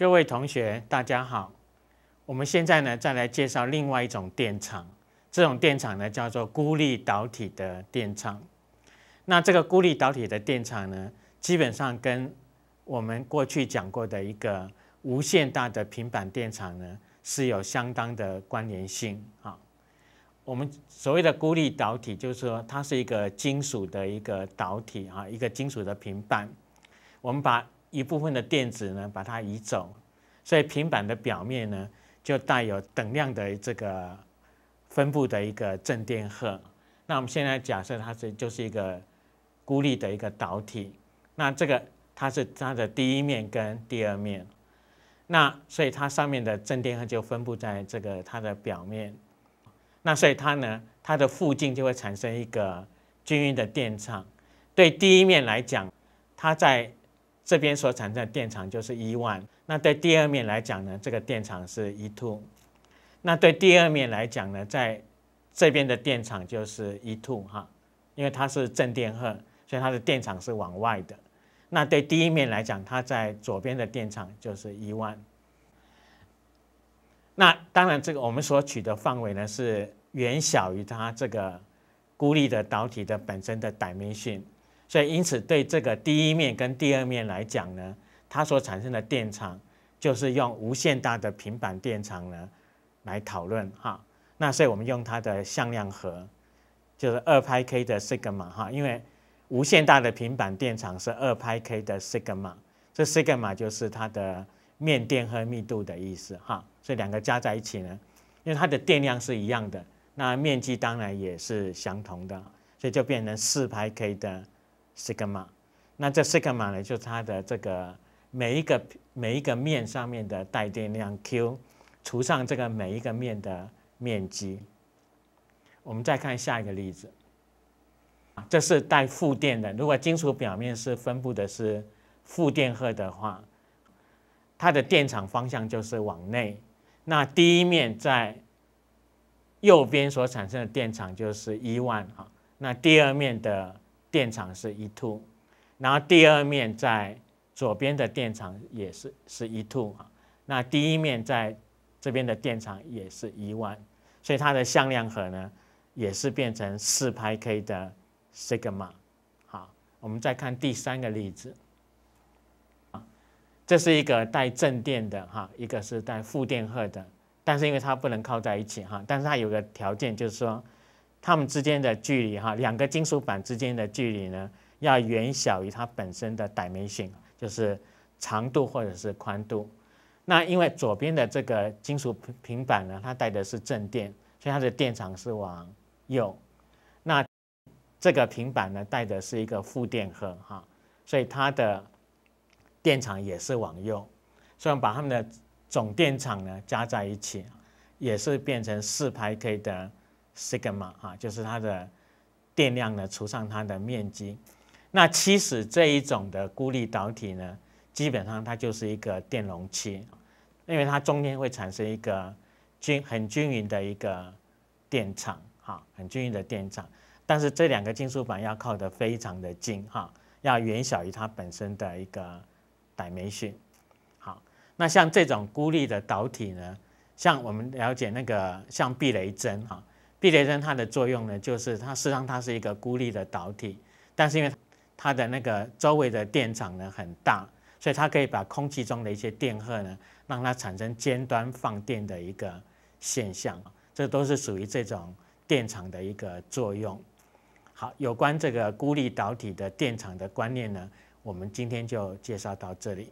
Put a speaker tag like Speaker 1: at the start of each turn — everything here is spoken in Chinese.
Speaker 1: 各位同学，大家好。我们现在呢，再来介绍另外一种电场。这种电场呢，叫做孤立导体的电场。那这个孤立导体的电场呢，基本上跟我们过去讲过的一个无限大的平板电场呢，是有相当的关联性啊。我们所谓的孤立导体，就是说它是一个金属的一个导体啊，一个金属的平板。我们把一部分的电子呢，把它移走，所以平板的表面呢，就带有等量的这个分布的一个正电荷。那我们现在假设它是就是一个孤立的一个导体，那这个它是它的第一面跟第二面，那所以它上面的正电荷就分布在这个它的表面，那所以它呢，它的附近就会产生一个均匀的电场。对第一面来讲，它在这边所产生的电场就是一万。那对第二面来讲呢，这个电场是一 two。那对第二面来讲呢，在这边的电场就是一 two 哈，因为它是正电荷，所以它的电场是往外的。那对第一面来讲，它在左边的电场就是一万。那当然，这个我们所取的范围呢是远小于它这个孤立的导体的本身的 dimension。所以，因此对这个第一面跟第二面来讲呢，它所产生的电场就是用无限大的平板电场呢来讨论哈。那所以我们用它的向量和，就是二派 k 的 sigma 哈，因为无限大的平板电场是二派 k 的 sigma，这 sigma 就是它的面电荷密度的意思哈。所以两个加在一起呢，因为它的电量是一样的，那面积当然也是相同的，所以就变成四派 k 的。sigma。那这 sigma 呢，就它的这个每一个每一个面上面的带电量 Q 除上这个每一个面的面积。我们再看下一个例子，这是带负电的。如果金属表面是分布的是负电荷的话，它的电场方向就是往内。那第一面在右边所产生的电场就是一万啊。那第二面的。电场是一 two，然后第二面在左边的电场也是是一 two 啊，那第一面在这边的电场也是一万，所以它的向量和呢也是变成四拍 k 的 sigma。好，我们再看第三个例子，这是一个带正电的哈，一个是带负电荷的，但是因为它不能靠在一起哈，但是它有个条件就是说。它们之间的距离哈，两个金属板之间的距离呢，要远小于它本身的 dimension，就是长度或者是宽度。那因为左边的这个金属平平板呢，它带的是正电，所以它的电场是往右。那这个平板呢，带的是一个负电荷哈，所以它的电场也是往右。所以把它们的总电场呢加在一起，也是变成四拍 k 的。sigma 啊，就是它的电量呢除上它的面积，那其实这一种的孤立导体呢，基本上它就是一个电容器，因为它中间会产生一个均很均匀的一个电场哈，很均匀的电场，但是这两个金属板要靠得非常的近哈，要远小于它本身的一个带电讯。好，那像这种孤立的导体呢，像我们了解那个像避雷针哈。避雷针它的作用呢，就是它实际上它是一个孤立的导体，但是因为它的那个周围的电场呢很大，所以它可以把空气中的一些电荷呢，让它产生尖端放电的一个现象，这都是属于这种电场的一个作用。好，有关这个孤立导体的电场的观念呢，我们今天就介绍到这里。